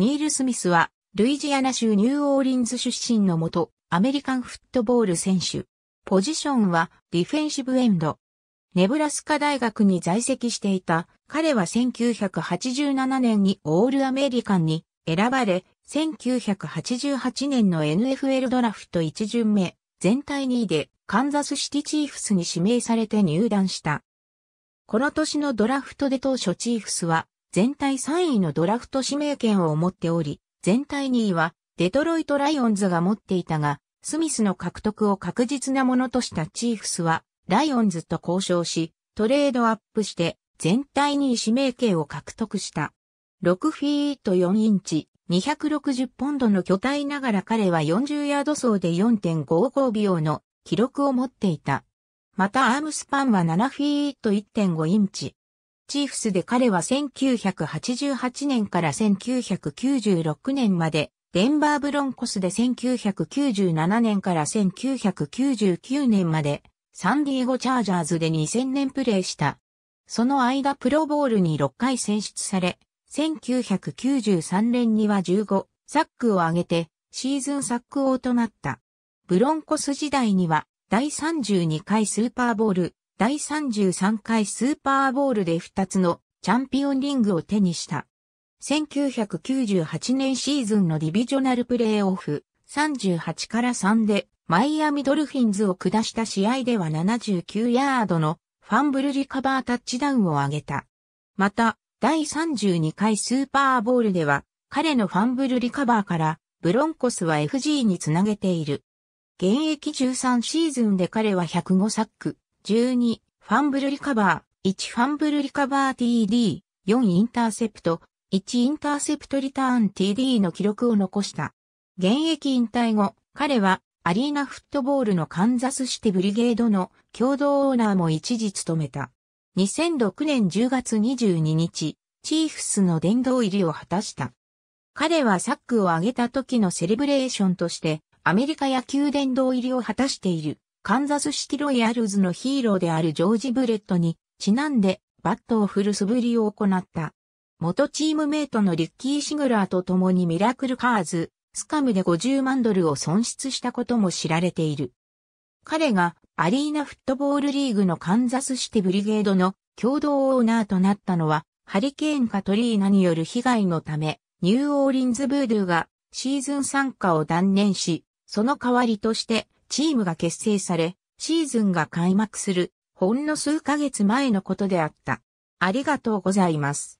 ニール・スミスは、ルイジアナ州ニューオーリンズ出身のもと、アメリカンフットボール選手。ポジションは、ディフェンシブエンド。ネブラスカ大学に在籍していた、彼は1987年にオールアメリカンに選ばれ、1988年の NFL ドラフト1巡目、全体2位でカンザスシティチーフスに指名されて入団した。この年のドラフトで当初チーフスは全体3位のドラフト指名権を持っており、全体2位はデトロイトライオンズが持っていたが、スミスの獲得を確実なものとしたチーフスは、ライオンズと交渉し、トレードアップして、全体2位指名権を獲得した。6フィート4インチ、260ポンドの巨体ながら彼は40ヤード走で4.55秒の記録を持っていた。またアームスパンは7フィート1.5インチ、チーフスで彼は1988年から1996年まで、デンバーブロンコスで1997年から1999年まで、サンディエゴチャージャーズで2000年プレーした。その間プロボールに6回選出され、1993年には15、サックを上げて、シーズンサック王となった。ブロンコス時代には、第32回スーパーボール、第33回スーパーボールで2つのチャンピオンリングを手にした。1998年シーズンのディビジョナルプレイオフ38から3でマイアミドルフィンズを下した試合では79ヤードのファンブルリカバータッチダウンを挙げた。また、第32回スーパーボールでは彼のファンブルリカバーからブロンコスは FG につなげている。現役13シーズンで彼は105サック、12、ファンブルリカバー、1ファンブルリカバー TD、4インターセプト、1インターセプトリターン TD の記録を残した。現役引退後、彼はアリーナフットボールのカンザスシティブリゲードの共同オーナーも一時務めた。2006年10月22日、チーフスの殿堂入りを果たした。彼はサックを上げた時のセレブレーションとして、アメリカ野球殿堂入りを果たしている。カンザスシティロイヤルズのヒーローであるジョージ・ブレットに、ちなんで、バットを振る素振りを行った。元チームメイトのリッキー・シグラーと共にミラクルカーズ、スカムで50万ドルを損失したことも知られている。彼がアリーナフットボールリーグのカンザスシティブリゲードの共同オーナーとなったのは、ハリケーンカトリーナによる被害のため、ニューオーリンズブードゥがシーズン参加を断念し、その代わりとしてチームが結成され、シーズンが開幕する、ほんの数ヶ月前のことであった。ありがとうございます。